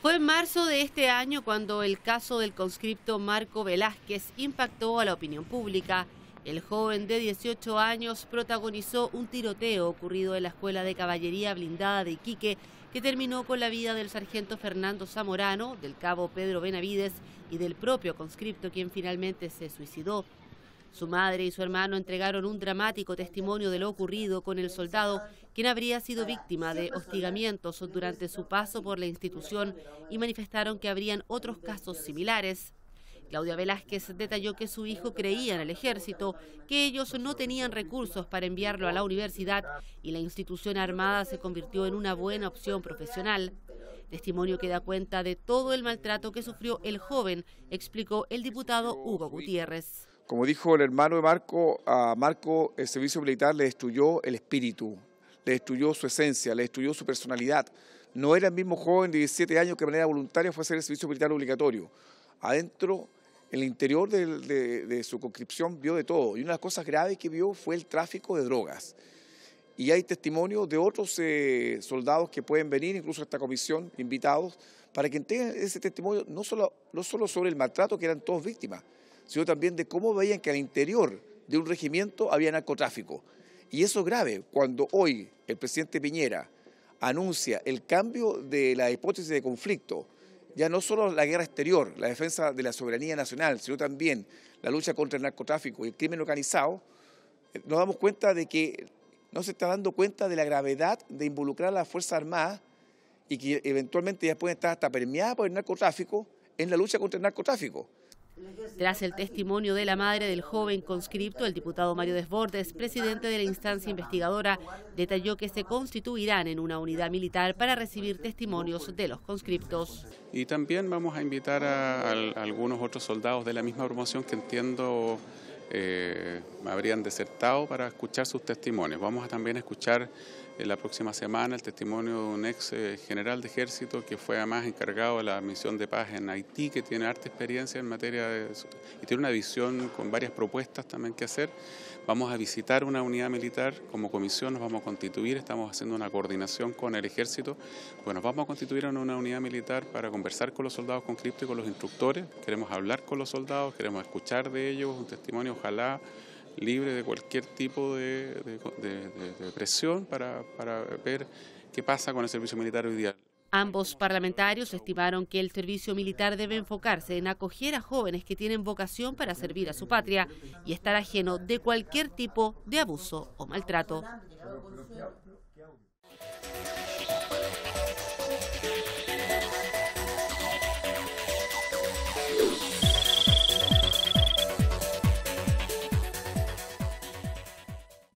Fue en marzo de este año cuando el caso del conscripto Marco Velázquez impactó a la opinión pública. El joven de 18 años protagonizó un tiroteo ocurrido en la Escuela de Caballería Blindada de Iquique que terminó con la vida del sargento Fernando Zamorano, del cabo Pedro Benavides y del propio conscripto quien finalmente se suicidó. Su madre y su hermano entregaron un dramático testimonio de lo ocurrido con el soldado, quien habría sido víctima de hostigamientos durante su paso por la institución y manifestaron que habrían otros casos similares. Claudia Velázquez detalló que su hijo creía en el ejército, que ellos no tenían recursos para enviarlo a la universidad y la institución armada se convirtió en una buena opción profesional. Testimonio que da cuenta de todo el maltrato que sufrió el joven, explicó el diputado Hugo Gutiérrez. Como dijo el hermano de Marco, a Marco el servicio militar le destruyó el espíritu, le destruyó su esencia, le destruyó su personalidad. No era el mismo joven de 17 años que de manera voluntaria fue a hacer el servicio militar obligatorio. Adentro, en el interior de, su conscripción, vio de todo. Y una de las cosas graves que vio fue el tráfico de drogas. Y hay testimonios de otros eh, soldados que pueden venir, incluso a esta comisión, invitados, para que tengan ese testimonio, no solo sobre el maltrato que eran todos víctimas, sino también de cómo veían que al interior de un regimiento había narcotráfico. Y eso es grave cuando hoy el presidente Piñera anuncia el cambio de la hipótesis de conflicto, ya no solo la guerra exterior, la defensa de la soberanía nacional, sino también la lucha contra el narcotráfico y el crimen organizado, eh, nos damos cuenta de que no se está dando cuenta de la gravedad de involucrar a las Fuerzas Armadas y que eventualmente ya pueden estar hasta permeadas por el narcotráfico en la lucha contra el narcotráfico. Tras el testimonio de la madre del joven conscripto, el diputado Mario Desbordes, presidente de la instancia investigadora, detalló que se constituirán en una unidad militar para recibir testimonios de los conscriptos. Y también vamos a invitar a, algunos otros soldados de la misma promoción que entiendo eh, habrían desertado para escuchar sus testimonios. Vamos a también escuchar eh, la próxima semana el testimonio de un ex eh, general de ejército que fue además encargado de la misión de paz en Haití, que tiene harta experiencia en materia de, y tiene una visión con varias propuestas también que hacer. Vamos a visitar una unidad militar como comisión, nos vamos a constituir, estamos haciendo una coordinación con el ejército, pues nos vamos a constituir en una unidad militar para conversar con los soldados con cripto y con los instructores, queremos hablar con los soldados, queremos escuchar de ellos un testimonio ojalá libre de cualquier tipo de, presión para, para ver qué pasa con el servicio militar hoy día. Ambos parlamentarios estimaron que el servicio militar debe enfocarse en acoger a jóvenes que tienen vocación para servir a su patria y estar ajeno de cualquier tipo de abuso o maltrato.